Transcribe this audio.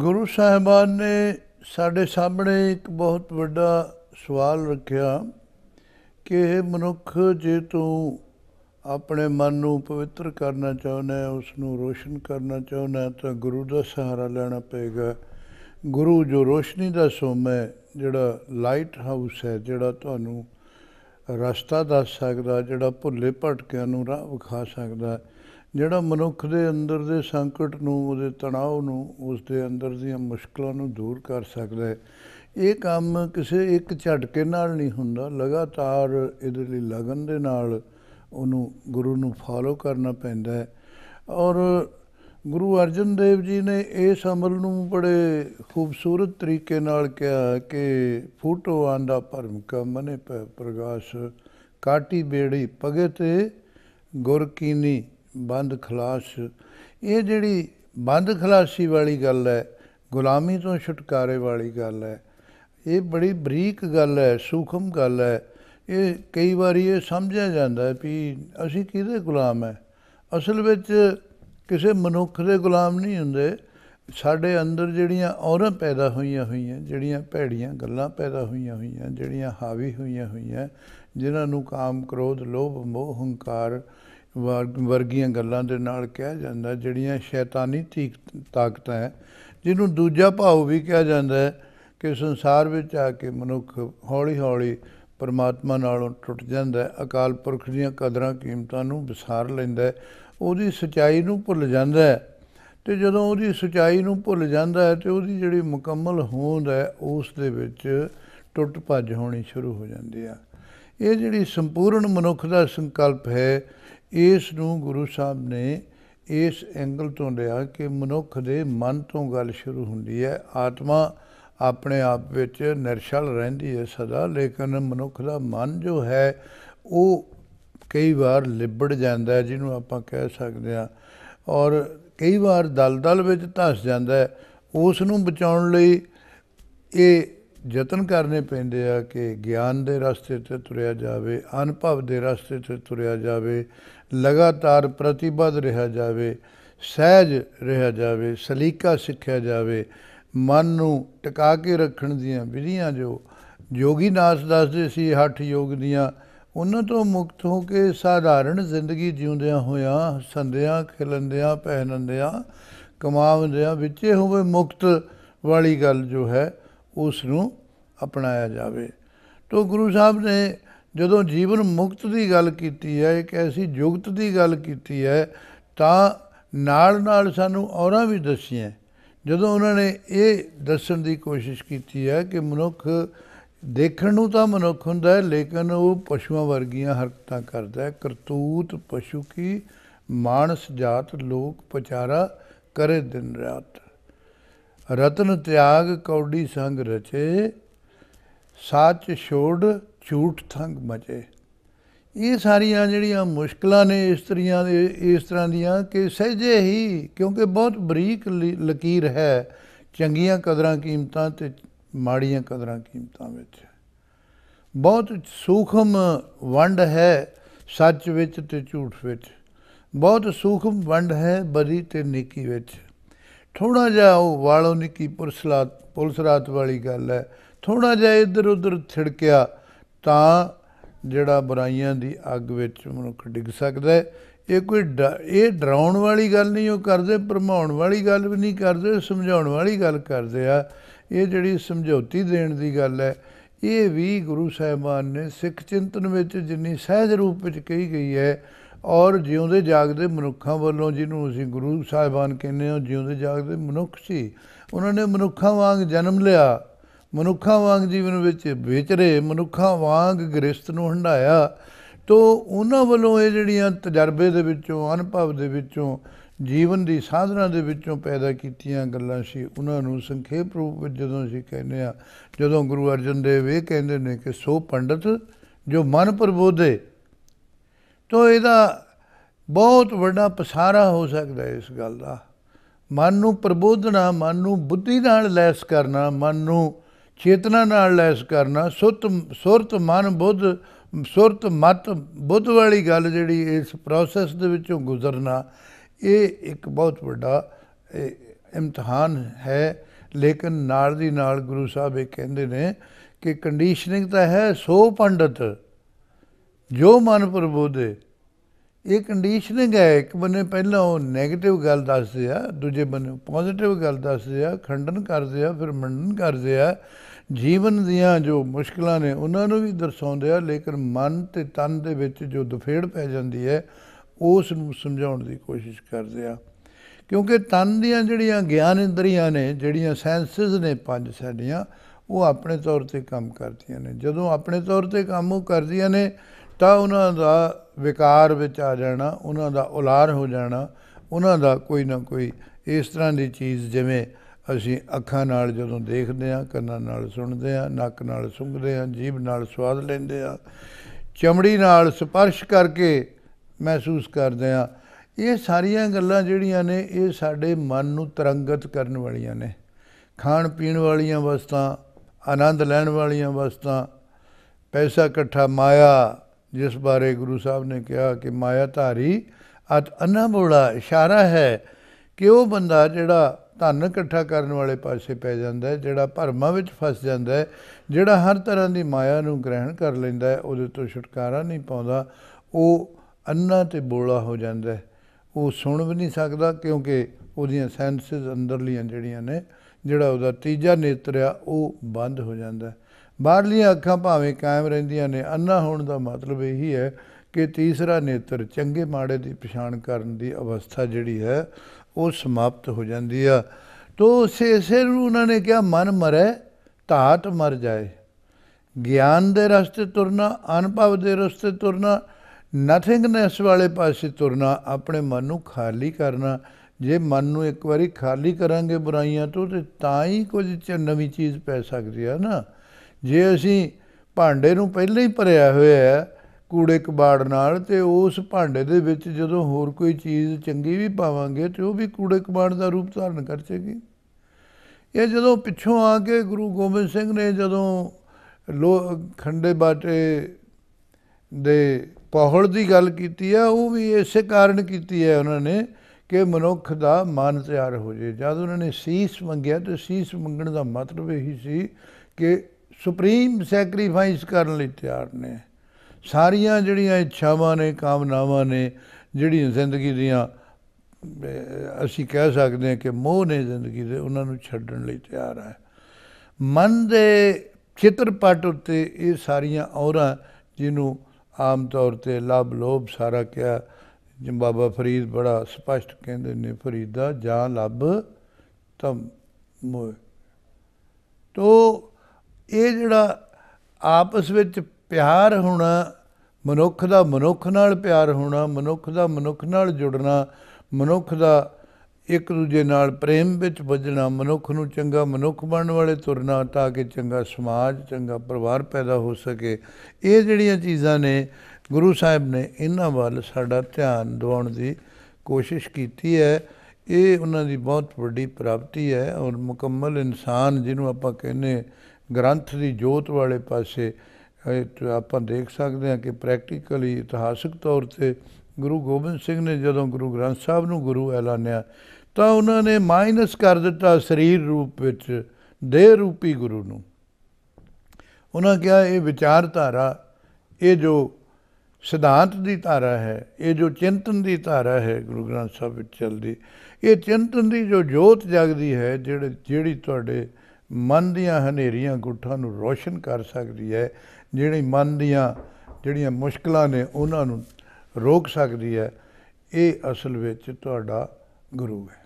ਗੁਰੂ ਸਾਹਿਬਾਨ ਨੇ ਸਾਡੇ ਸਾਹਮਣੇ ਇੱਕ ਬਹੁਤ ਵੱਡਾ ਸਵਾਲ ਰੱਖਿਆ ਕਿ ਮਨੁੱਖ ਜੇ ਤੂੰ ਆਪਣੇ ਮਨ ਨੂੰ ਪਵਿੱਤਰ ਕਰਨਾ ਚਾਹੁੰਦਾ ਹੈ ਉਸ ਨੂੰ ਰੋਸ਼ਨ ਕਰਨਾ ਚਾਹੁੰਦਾ ਤਾਂ ਗੁਰੂ ਦਾ ਸਹਾਰਾ ਲੈਣਾ ਪਏਗਾ ਗੁਰੂ ਜੋ ਰੋਸ਼ਨੀ ਦਾ ਸੋਮਾ ਹੈ ਜਿਹੜਾ ਲਾਈਟ ਹਾਊਸ ਹੈ ਜਿਹੜਾ ਤੁਹਾਨੂੰ ਰਸਤਾ ਦੱਸ ਸਕਦਾ ਜਿਹੜਾ ਭੁੱਲੇ ਭਟਕਿਆਂ ਨੂੰ ਰਾਹ ਵਿਖਾ ਸਕਦਾ ਹੈ ਜਿਹੜਾ ਮਨੁੱਖ ਦੇ ਅੰਦਰ ਦੇ ਸੰਕਟ ਨੂੰ ਉਹਦੇ ਤਣਾਅ ਨੂੰ ਉਸ ਦੇ ਅੰਦਰ ਦੀਆਂ ਮੁਸ਼ਕਲਾਂ ਨੂੰ ਦੂਰ ਕਰ ਸਕਦਾ ਹੈ ਇਹ ਕੰਮ ਕਿਸੇ ਇੱਕ ਝਟਕੇ ਨਾਲ ਨਹੀਂ ਹੁੰਦਾ ਲਗਾਤਾਰ ਇਹਦੇ ਲਈ ਲਗਨ ਦੇ ਨਾਲ ਉਹਨੂੰ ਗੁਰੂ ਨੂੰ ਫਾਲੋ ਕਰਨਾ ਪੈਂਦਾ ਹੈ ਔਰ ਗੁਰੂ ਅਰਜਨ ਦੇਵ ਜੀ ਨੇ ਇਸ ਅਮਲ ਨੂੰ ਬੜੇ ਖੂਬਸੂਰਤ ਤਰੀਕੇ ਨਾਲ ਕਿਹਾ ਕਿ ਫੋਟੋ ਆਂਦਾ ਪਰਮ ਕਾ ਮਨੇ ਪ੍ਰਗਾਸ਼ ਕਾਟੀ ਬੇੜੀ ਪਗੇ ਤੇ ਗੁਰ ਕੀਨੀ ਬੰਦ ਖਲਾਸ ਇਹ ਜਿਹੜੀ ਬੰਦ ਖਲਾਸੀ ਵਾਲੀ ਗੱਲ ਹੈ ਗੁਲਾਮੀ ਤੋਂ ਛੁਟਕਾਰੇ ਵਾਲੀ ਗੱਲ ਹੈ ਇਹ ਬੜੀ ਬਰੀਕ ਗੱਲ ਹੈ ਸੂਖਮ ਗੱਲ ਹੈ ਇਹ ਕਈ ਵਾਰੀ ਇਹ ਸਮਝਿਆ ਜਾਂਦਾ ਹੈ ਵੀ ਅਸੀਂ ਕਿਹਦੇ ਗੁਲਾਮ ਹੈ ਅਸਲ ਵਿੱਚ ਕਿਸੇ ਮਨੁੱਖ ਦੇ ਗੁਲਾਮ ਨਹੀਂ ਹੁੰਦੇ ਸਾਡੇ ਅੰਦਰ ਜਿਹੜੀਆਂ ਔਰਾਂ ਪੈਦਾ ਹੋਈਆਂ ਹੋਈਆਂ ਜਿਹੜੀਆਂ ਭੈੜੀਆਂ ਗੱਲਾਂ ਪੈਦਾ ਹੋਈਆਂ ਹੋਈਆਂ ਜਿਹੜੀਆਂ ਹਾਵੀ ਹੋਈਆਂ ਹੋਈਆਂ ਜਿਨ੍ਹਾਂ ਨੂੰ ਕਾਮ ਕ੍ਰੋਧ ਲੋਭ ਮੋਹ ਹੰਕਾਰ ਵਰਗੀਆਂ ਗੱਲਾਂ ਦੇ ਨਾਲ ਕਿਹਾ ਜਾਂਦਾ ਜਿਹੜੀਆਂ ਸ਼ੈਤਾਨੀ ਤਾਕਤਾਂ ਹੈ ਜਿਹਨੂੰ ਦੂਜਾ ਭਾਉ ਵੀ ਕਿਹਾ ਜਾਂਦਾ ਹੈ ਕਿ ਸੰਸਾਰ ਵਿੱਚ ਆ ਕੇ ਮਨੁੱਖ ਹੌਲੀ-ਹੌਲੀ ਪਰਮਾਤਮਾ ਨਾਲੋਂ ਟੁੱਟ ਜਾਂਦਾ ਹੈ ਅਕਾਲ ਪੁਰਖ ਦੀਆਂ ਕਦਰਾਂ ਕੀਮਤਾਂ ਨੂੰ ਵਿਸਾਰ ਲੈਂਦਾ ਹੈ ਉਹਦੀ ਸਚਾਈ ਨੂੰ ਭੁੱਲ ਜਾਂਦਾ ਹੈ ਤੇ ਜਦੋਂ ਉਹਦੀ ਸਚਾਈ ਨੂੰ ਭੁੱਲ ਜਾਂਦਾ ਹੈ ਤੇ ਉਹਦੀ ਜਿਹੜੀ ਮੁਕੰਮਲ ਹੋਂਦ ਹੈ ਉਸ ਦੇ ਵਿੱਚ ਟੁੱਟ ਭੱਜ ਹੋਣੀ ਸ਼ੁਰੂ ਹੋ ਜਾਂਦੀ ਆ ਇਹ ਜਿਹੜੀ ਸੰਪੂਰਨ ਮਨੁੱਖ ਦਾ ਸੰਕਲਪ ਹੈ ਇਸ ਨੂੰ ਗੁਰੂ ਸਾਹਿਬ ਨੇ ਇਸ ਐਂਗਲ ਤੋਂ ਲਿਆ ਕਿ ਮਨੁੱਖ ਦੇ ਮਨ ਤੋਂ ਗੱਲ ਸ਼ੁਰੂ ਹੁੰਦੀ ਹੈ ਆਤਮਾ ਆਪਣੇ ਆਪ ਵਿੱਚ ਨਿਰਸ਼ਲ ਰਹਿੰਦੀ ਹੈ ਸਦਾ ਲੇਕਿਨ ਮਨੁੱਖ ਦਾ ਮਨ ਜੋ ਹੈ ਉਹ ਕਈ ਵਾਰ ਲਿਬੜ ਜਾਂਦਾ ਹੈ ਜਿਹਨੂੰ ਆਪਾਂ ਕਹਿ ਸਕਦੇ ਹਾਂ ਔਰ ਕਈ ਵਾਰ ਦਲਦਲ ਵਿੱਚ ਧਸ ਜਾਂਦਾ ਹੈ ਉਸ ਨੂੰ ਬਚਾਉਣ ਲਈ ਇਹ ਯਤਨ ਕਰਨੇ ਪੈਂਦੇ ਆ ਕਿ ਗਿਆਨ ਦੇ ਰਸਤੇ ਤੇ ਤੁਰਿਆ ਜਾਵੇ ਅਨੁਭਵ ਦੇ ਰਸਤੇ ਤੇ ਤੁਰਿਆ ਜਾਵੇ ਲਗਾਤਾਰ ਪ੍ਰਤੀਬੱਧ ਰਿਹਾ ਜਾਵੇ ਸਹਿਜ ਰਿਹਾ ਜਾਵੇ ਸਲੀਕਾ ਸਿੱਖਿਆ ਜਾਵੇ ਮਨ ਨੂੰ ਟਿਕਾ ਕੇ ਰੱਖਣ ਦੀਆਂ ਵਿਧੀਆਂ ਜੋ ਯੋਗੀ ਨਾਸ ਦੱਸਦੇ ਸੀ ਹੱਠ ਯੋਗ ਦੀਆਂ ਉਹਨਾਂ ਤੋਂ ਮੁਕਤ ਹੋ ਕੇ ਸਾਧਾਰਨ ਜ਼ਿੰਦਗੀ ਜਿਉਂਦਿਆਂ ਹੋਇਆ ਸੰਦਿਆਂ ਖਿਲੰਦਿਆਂ ਪਹਿਨੰਦਿਆਂ ਕਮਾਉਂਦਿਆਂ ਵਿੱਚੇ ਹੋਵੇ ਮੁਕਤ ਵਾਲੀ ਗੱਲ ਜੋ ਹੈ ਉਸ ਨੂੰ ਅਪਣਾਇਆ ਜਾਵੇ ਤੋਂ ਗੁਰੂ ਸਾਹਿਬ ਨੇ ਜਦੋਂ ਜੀਵਨ ਮੁਕਤ ਦੀ ਗੱਲ ਕੀਤੀ ਹੈ ਇੱਕ ਐਸੀ ਜੁਗਤ ਦੀ ਗੱਲ ਕੀਤੀ ਹੈ ਤਾਂ ਨਾਲ ਨਾਲ ਸਾਨੂੰ ਔਰਾਂ ਵੀ ਦੱਸੀਆਂ ਜਦੋਂ ਉਹਨਾਂ ਨੇ ਇਹ ਦੱਸਣ ਦੀ ਕੋਸ਼ਿਸ਼ ਕੀਤੀ ਹੈ ਕਿ ਮਨੁੱਖ ਦੇਖਣ ਨੂੰ ਤਾਂ ਮਨੁੱਖ ਹੁੰਦਾ ਹੈ ਲੇਕਿਨ ਉਹ ਪਸ਼ੂਆਂ ਵਰਗੀਆਂ ਹਰਕਤਾਂ ਕਰਦਾ ਹੈ ਕਰਤੂਤ ਪਸ਼ੂ ਕੀ ਮਾਨਸ ਜਾਤ ਲੋਕ ਪਚਾਰਾ ਕਰੇ ਦਿਨ ਰਾਤ ਰਤਨ ਤਿਆਗ ਕੌਡੀ ਸੰਗ ਰਚੇ ਸੱਚ ਛੋੜ ਝੂਠ ਥੰਗ ਮਚੇ ਇਹ ਸਾਰੀਆਂ ਜਿਹੜੀਆਂ ਮੁਸ਼ਕਲਾਂ ਨੇ ਇਸ ਤਰੀਆਂ ਦੇ ਇਸ ਤਰ੍ਹਾਂ ਦੀਆਂ ਕਿ ਸਹਿਜੇ ਹੀ ਕਿਉਂਕਿ ਬਹੁਤ ਬਰੀਕ ਲਕੀਰ ਹੈ ਚੰਗੀਆਂ ਕਦਰਾਂ ਕੀਮਤਾਂ ਤੇ ਮਾੜੀਆਂ ਕਦਰਾਂ ਕੀਮਤਾਂ ਵਿੱਚ ਬਹੁਤ ਸੂਖਮ ਵੰਡ ਹੈ ਸੱਚ ਵਿੱਚ ਤੇ ਝੂਠ ਵਿੱਚ ਬਹੁਤ ਸੂਖਮ ਵੰਡ ਹੈ ਬਰੀ ਤੇ ਨੇਕੀ ਵਿੱਚ ਥੋੜਾ ਜਿਹਾ ਉਹ ਵਾਲੋਂ ਨਿੱਕੀ ਪੁਰਸਲਾਤ ਪੁਲਸਰਾਤ ਵਾਲੀ ਗੱਲ ਹੈ ਥੋੜਾ ਜਿਹਾ ਇੱਧਰ ਉੱਧਰ ਥਿੜਕਿਆ ਤਾਂ ਜਿਹੜਾ ਬੁਰਾਈਆਂ ਦੀ ਅੱਗ ਵਿੱਚ ਮਨੁੱਖ ਡਿੱਗ ਸਕਦਾ ਹੈ ਇਹ ਕੋਈ ਇਹ ਡਰਾਉਣ ਵਾਲੀ ਗੱਲ ਨਹੀਂ ਉਹ ਕਰਦੇ ਭਰਮਾਉਣ ਵਾਲੀ ਗੱਲ ਵੀ ਨਹੀਂ ਕਰਦੇ ਸਮਝਾਉਣ ਵਾਲੀ ਗੱਲ ਕਰਦੇ ਆ ਇਹ ਜਿਹੜੀ ਸਮਝੌਤੀ ਦੇਣ ਦੀ ਗੱਲ ਹੈ ਇਹ ਵੀ ਗੁਰੂ ਸਾਹਿਬਾਨ ਨੇ ਸਿੱਖ ਚਿੰਤਨ ਵਿੱਚ ਜਿੰਨੀ ਸਹਿਜ ਰੂਪ ਵਿੱਚ ਕਹੀ ਗਈ ਹੈ ਔਰ ਜਿਉਂਦੇ ਜਾਗਦੇ ਮਨੁੱਖਾਂ ਵੱਲੋਂ ਜਿਹਨੂੰ ਅਸੀਂ ਗੁਰੂ ਸਾਹਿਬਾਨ ਕਹਿੰਦੇ ਹਾਂ ਜਿਉਂਦੇ ਜਾਗਦੇ ਮਨੁੱਖ ਸੀ ਉਹਨਾਂ ਨੇ ਮਨੁੱਖਾਂ ਵਾਂਗ ਜਨਮ ਲਿਆ ਮਨੁੱਖਾਂ ਵਾਂਗ ਜੀਵਨ ਵਿੱਚ ਵਿਚਰੇ ਮਨੁੱਖਾਂ ਵਾਂਗ ਗ੍ਰਸਤ ਨੂੰ ਹੰਡਾਇਆ ਤੋਂ ਉਹਨਾਂ ਵੱਲੋਂ ਇਹ ਜਿਹੜੀਆਂ ਤਜਰਬੇ ਦੇ ਵਿੱਚੋਂ ਅਨੁਭਵ ਦੇ ਵਿੱਚੋਂ ਜੀਵਨ ਦੀ ਸਾਧਨਾ ਦੇ ਵਿੱਚੋਂ ਪੈਦਾ ਕੀਤੀਆਂ ਗੱਲਾਂ ਸੀ ਉਹਨਾਂ ਨੂੰ ਸੰਖੇਪ ਰੂਪ ਵਿੱਚ ਜਦੋਂ ਅਸੀਂ ਕਹਿੰਦੇ ਆ ਜਦੋਂ ਗੁਰੂ ਅਰਜਨ ਦੇਵ ਇਹ ਕਹਿੰਦੇ ਨੇ ਕਿ ਸੋ ਪੰਡਤ ਜੋ ਮਨ ਪ੍ਰਬੋਧੇ ਤੋਂ ਇਹਦਾ ਬਹੁਤ ਵੱਡਾ ਪਸਾਰਾ ਹੋ ਸਕਦਾ ਇਸ ਗੱਲ ਦਾ ਮਨ ਨੂੰ ਪ੍ਰਬੋਧਣਾ ਮਨ ਨੂੰ ਬੁੱਧੀ ਨਾਲ ਲੈਸ ਕਰਨਾ ਮਨ ਨੂੰ ਚੇਤਨਾ ਨਾਲ ਲੈਸ ਕਰਨਾ ਸੁਤ ਸੁਰਤ ਮਨ ਬੁੱਧ ਸੁਰਤ ਮਤ ਬੁੱਧ ਵਾਲੀ ਗੱਲ ਜਿਹੜੀ ਇਸ ਪ੍ਰੋਸੈਸ ਦੇ ਵਿੱਚੋਂ ਗੁਜ਼ਰਨਾ ਇਹ ਇੱਕ ਬਹੁਤ ਵੱਡਾ ਇਮਤਿਹਾਨ ਹੈ ਲੇਕਿਨ ਨਾਲ ਦੀ ਨਾਲ ਗੁਰੂ ਸਾਹਿਬ ਇਹ ਕਹਿੰਦੇ ਨੇ ਕਿ ਕੰਡੀਸ਼ਨਿੰਗ ਤਾਂ ਹੈ ਸੋ ਪੰਡਤ ਜੋ ਮਨ ਪ੍ਰਬੋਧੇ ਇਹ ਕੰਡੀਸ਼ਨਿੰਗ ਹੈ ਇੱਕ ਬੰਨੇ ਪਹਿਲਾਂ ਉਹ 네ਗੇਟਿਵ ਗੱਲ ਦੱਸਦੇ ਆ ਦੂਜੇ ਬੰਨੇ ਪੋਜ਼ਿਟਿਵ ਗੱਲ ਦੱਸਦੇ ਆ ਖੰਡਨ ਕਰਦੇ ਆ ਫਿਰ ਮੰਡਨ ਕਰਦੇ ਆ ਜੀਵਨ ਦੀਆਂ ਜੋ ਮੁਸ਼ਕਲਾਂ ਨੇ ਉਹਨਾਂ ਨੂੰ ਵੀ ਦਰਸਾਉਂਦੇ ਆ ਲੇਕਿਨ ਮਨ ਤੇ ਤਨ ਦੇ ਵਿੱਚ ਜੋ ਦੁਫੇੜ ਪੈ ਜਾਂਦੀ ਹੈ ਉਸ ਨੂੰ ਸਮਝਾਉਣ ਦੀ ਕੋਸ਼ਿਸ਼ ਕਰਦੇ ਆ ਕਿਉਂਕਿ ਤਨ ਦੀਆਂ ਜਿਹੜੀਆਂ ਗਿਆਨ ਇੰਦਰੀਆਂ ਨੇ ਜਿਹੜੀਆਂ ਸੈਂਸਸ ਨੇ ਪੰਜ ਸਾਡੀਆਂ ਉਹ ਆਪਣੇ ਤੌਰ ਤੇ ਕੰਮ ਕਰਦੀਆਂ ਨੇ ਜਦੋਂ ਆਪਣੇ ਤੌਰ ਤੇ ਕੰਮ ਉਹ ਕਰਦੀਆਂ ਨੇ ਤਾਂ ਉਹਨਾਂ ਦਾ ਵਿਕਾਰ ਵਿੱਚ ਆ ਜਾਣਾ ਉਹਨਾਂ ਦਾ ਉਲਾਰ ਹੋ ਜਾਣਾ ਉਹਨਾਂ ਦਾ ਕੋਈ ਨਾ ਕੋਈ ਇਸ ਤਰ੍ਹਾਂ ਦੀ ਚੀਜ਼ ਜਿਵੇਂ ਅਸੀਂ ਅੱਖਾਂ ਨਾਲ ਜਦੋਂ ਦੇਖਦੇ ਹਾਂ ਕੰਨਾਂ ਨਾਲ ਸੁਣਦੇ ਹਾਂ ਨੱਕ ਨਾਲ ਸੁੰਘਦੇ ਹਾਂ ਜੀਭ ਨਾਲ ਸਵਾਦ ਲੈਂਦੇ ਹਾਂ ਚਮੜੀ ਨਾਲ ਸਪਰਸ਼ ਕਰਕੇ ਮਹਿਸੂਸ ਕਰਦੇ ਹਾਂ ਇਹ ਸਾਰੀਆਂ ਗੱਲਾਂ ਜਿਹੜੀਆਂ ਨੇ ਇਹ ਸਾਡੇ ਮਨ ਨੂੰ ਤਰੰਗਤ ਕਰਨ ਵਾਲੀਆਂ ਨੇ ਖਾਣ ਪੀਣ ਵਾਲੀਆਂ ਵਸਤਾਂ ਆਨੰਦ ਲੈਣ ਵਾਲੀਆਂ ਵਸਤਾਂ ਪੈਸਾ ਇਕੱਠਾ ਮਾਇਆ ਜਿਸ ਬਾਰੇ ਗੁਰੂ ਸਾਹਿਬ ਨੇ ਕਿਹਾ ਕਿ ਮਾਇਆ ਧਾਰੀ ਅਤ ਅਨਬੋੜਾ ਇਸ਼ਾਰਾ ਹੈ ਕਿ ਉਹ ਬੰਦਾ ਜਿਹੜਾ ਧਨ ਇਕੱਠਾ ਕਰਨ ਵਾਲੇ ਪਾਸੇ ਪੈ ਜਾਂਦਾ ਹੈ ਜਿਹੜਾ ਭਰਮਾਂ ਵਿੱਚ ਫਸ ਜਾਂਦਾ ਹੈ ਜਿਹੜਾ ਹਰ ਤਰ੍ਹਾਂ ਦੀ ਮਾਇਆ ਨੂੰ ਗ੍ਰਹਿਣ ਕਰ ਲੈਂਦਾ ਹੈ ਉਹਦੇ ਤੋਂ ਛੁਟਕਾਰਾ ਨਹੀਂ ਪਾਉਂਦਾ ਉਹ ਅੰਨਾ ਤੇ ਬੋਲਾ ਹੋ ਜਾਂਦਾ ਹੈ ਉਹ ਸੁਣ ਵੀ ਨਹੀਂ ਸਕਦਾ ਕਿਉਂਕਿ ਉਹਦੀਆਂ ਸੈਂਸਸ ਅੰਦਰਲੀਆਂ ਜਿਹੜੀਆਂ ਨੇ ਜਿਹੜਾ ਉਹਦਾ ਤੀਜਾ ਨੇਤਰ ਆ ਉਹ ਬੰਦ ਹੋ ਜਾਂਦਾ ਹੈ ਬਾਹਰਲੀਆਂ ਅੱਖਾਂ ਭਾਵੇਂ ਕਾਇਮ ਰਹਿੰਦੀਆਂ ਨੇ ਅੰਨਾ ਹੋਣ ਦਾ ਮਤਲਬ ਇਹੀ ਹੈ ਕਿ ਤੀਸਰਾ ਨੇਤਰ ਚੰਗੇ ਮਾੜੇ ਦੀ ਪਛਾਣ ਕਰਨ ਦੀ ਅਵਸਥਾ ਜਿਹੜੀ ਹੈ ਉਹ ਸਮਾਪਤ ਹੋ ਜਾਂਦੀ ਆ ਤੋ ਸੇ ਸਿਰ ਉਹਨਾਂ ਨੇ ਕਿਹਾ ਮਨ ਮਰੇ ਧਾਤ ਮਰ ਜਾਏ ਗਿਆਨ ਦੇ ਰਸਤੇ ਤੁਰਨਾ ਅਨੁਭਵ ਦੇ ਰਸਤੇ ਤੁਰਨਾ ਨਥਿੰਗਨੈਸ ਵਾਲੇ ਪਾਸੇ ਤੁਰਨਾ ਆਪਣੇ ਮਨ ਨੂੰ ਖਾਲੀ ਕਰਨਾ ਜੇ ਮਨ ਨੂੰ ਇੱਕ ਵਾਰੀ ਖਾਲੀ ਕਰਾਂਗੇ ਬੁਰਾਈਆਂ ਤੋਂ ਤੇ ਤਾਂ ਹੀ ਕੁਝ ਨਵੀਂ ਚੀਜ਼ ਪੈ ਸਕਦੀ ਆ ਨਾ ਜੇ ਅਸੀਂ ਭਾਂਡੇ ਨੂੰ ਪਹਿਲਾਂ ਹੀ ਭਰਿਆ ਹੋਇਆ ਹੈ ਕੂੜੇ ਕਬਾੜ ਨਾਲ ਤੇ ਉਸ ਭਾਂਡੇ ਦੇ ਵਿੱਚ ਜਦੋਂ ਹੋਰ ਕੋਈ ਚੀਜ਼ ਚੰਗੀ ਵੀ ਪਾਵਾਂਗੇ ਤੇ ਉਹ ਵੀ ਕੂੜੇ ਕਬਾੜ ਦਾ ਰੂਪ ਧਾਰਨ ਕਰ ਚੇਗੀ ਇਹ ਜਦੋਂ ਪਿੱਛੋਂ ਆ ਕੇ ਗੁਰੂ ਗੋਬਿੰਦ ਸਿੰਘ ਨੇ ਜਦੋਂ ਖੰਡੇ ਬਾਟੇ ਦੇ ਪਹੁੜ ਦੀ ਗੱਲ ਕੀਤੀ ਆ ਉਹ ਵੀ ਇਸੇ ਕਾਰਨ ਕੀਤੀ ਹੈ ਉਹਨਾਂ ਨੇ ਕਿ ਮਨੁੱਖ ਦਾ ਮਨ ਤਿਆਰ ਹੋ ਜੇ ਜਦ ਉਹਨਾਂ ਨੇ ਸੀਸ ਮੰਗਿਆ ਤੇ ਸੀਸ ਮੰਗਣ ਦਾ ਮਤਲਬ ਇਹ ਹੀ ਸੀ ਕਿ ਸੁਪਰੀਮ ਸੈਕਰੀਫਾਈਸ ਕਰਨ ਲਈ ਤਿਆਰ ਨੇ ਸਾਰੀਆਂ ਜਿਹੜੀਆਂ ਇੱਛਾਵਾਂ ਨੇ ਕਾਮਨਾਵਾਂ ਨੇ ਜਿਹੜੀਆਂ ਜ਼ਿੰਦਗੀ ਦੀਆਂ ਅਸੀਂ ਕਹਿ ਸਕਦੇ ਹਾਂ ਕਿ ਮੋਹ ਨੇ ਜ਼ਿੰਦਗੀ ਦੇ ਉਹਨਾਂ ਨੂੰ ਛੱਡਣ ਲਈ ਤਿਆਰ ਹੈ ਮਨ ਦੇ ਚਿੱਤਰਪਟ ਉੱਤੇ ਇਹ ਸਾਰੀਆਂ ਔਰਾਂ ਜਿਹਨੂੰ ਆਮ ਤੌਰ ਤੇ ਲਬ ਲੋਭ ਸਾਰਾ ਕਿਹਾ ਜਿਵੇਂ ਬਾਬਾ ਫਰੀਦ ਬੜਾ ਸਪਸ਼ਟ ਕਹਿੰਦੇ ਨੇ ਫਰੀਦਾ ਜਾਂ ਲਬ ਤਮ ਮੋਹ ਤੋ ਇਹ ਜਿਹੜਾ ਆਪਸ ਵਿੱਚ ਪਿਆਰ ਹੋਣਾ ਮਨੁੱਖ ਦਾ ਮਨੁੱਖ ਨਾਲ ਪਿਆਰ ਹੋਣਾ ਮਨੁੱਖ ਦਾ ਮਨੁੱਖ ਨਾਲ ਜੁੜਨਾ ਮਨੁੱਖ ਦਾ ਇੱਕ ਦੂਜੇ ਨਾਲ ਪ੍ਰੇਮ ਵਿੱਚ ਵੱਜਣਾ ਮਨੁੱਖ ਨੂੰ ਚੰਗਾ ਮਨੁੱਖ ਬਣਨ ਵਾਲੇ ਤੁਰਨਾ ਤਾਂ ਕਿ ਚੰਗਾ ਸਮਾਜ ਚੰਗਾ ਪਰਿਵਾਰ ਪੈਦਾ ਹੋ ਸਕੇ ਇਹ ਜਿਹੜੀਆਂ ਚੀਜ਼ਾਂ ਨੇ ਗੁਰੂ ਸਾਹਿਬ ਨੇ ਇਹਨਾਂ ਵੱਲ ਸਾਡਾ ਧਿਆਨ ਦਿਵਾਉਣ ਦੀ ਕੋਸ਼ਿਸ਼ ਕੀਤੀ ਹੈ ਇਹ ਉਹਨਾਂ ਦੀ ਬਹੁਤ ਵੱਡੀ ਪ੍ਰਾਪਤੀ ਹੈ ਔਰ ਮੁਕੰਮਲ ਇਨਸਾਨ ਜਿਹਨੂੰ ਆਪਾਂ ਕਹਿੰਨੇ ਗ੍ਰੰਥ ਦੀ ਜੋਤ ਵਾਲੇ ਪਾਸੇ ਆਪਾਂ ਦੇਖ ਸਕਦੇ ਹਾਂ ਕਿ ਪ੍ਰੈਕਟੀਕਲੀ ਇਤਿਹਾਸਕ ਤੌਰ ਤੇ ਗੁਰੂ ਗੋਬਿੰਦ ਸਿੰਘ ਨੇ ਜਦੋਂ ਗੁਰੂ ਗ੍ਰੰਥ ਸਾਹਿਬ ਨੂੰ ਗੁਰੂ ਐਲਾਨਿਆ ਤਾਂ ਉਹਨਾਂ ਨੇ ਮਾਈਨਸ ਕਰ ਦਿੱਤਾ ਸਰੀਰ ਰੂਪ ਵਿੱਚ ਦੇਹ ਰੂਪੀ ਗੁਰੂ ਨੂੰ ਉਹਨਾਂ ਕਿਹਾ ਇਹ ਵਿਚਾਰਧਾਰਾ ਇਹ ਜੋ ਸਿਧਾਂਤ ਦੀ ਧਾਰਾ ਹੈ ਇਹ ਜੋ ਚਿੰਤਨ ਦੀ ਧਾਰਾ ਹੈ ਗੁਰੂ ਗ੍ਰੰਥ ਸਾਹਿਬ ਵਿੱਚ ਚੱਲਦੀ ਇਹ ਚਿੰਤਨ ਦੀ ਜੋ ਜੋਤ ਜਗਦੀ ਹੈ ਜਿਹੜੇ ਜਿਹੜੀ ਤੁਹਾਡੇ ਮਨ ਦੀਆਂ ਹਨੇਰੀਆਂ ਗੁੱਠਾਂ ਨੂੰ ਰੋਸ਼ਨ ਕਰ ਸਕਦੀ ਹੈ ਜਿਹੜੀ ਮਨ ਦੀਆਂ ਜਿਹੜੀਆਂ ਮੁਸ਼ਕਲਾਂ ਨੇ ਉਹਨਾਂ ਨੂੰ ਰੋਕ ਸਕਦੀ ਹੈ ਇਹ ਅਸਲ ਵਿੱਚ ਤੁਹਾਡਾ ਗੁਰੂ ਹੈ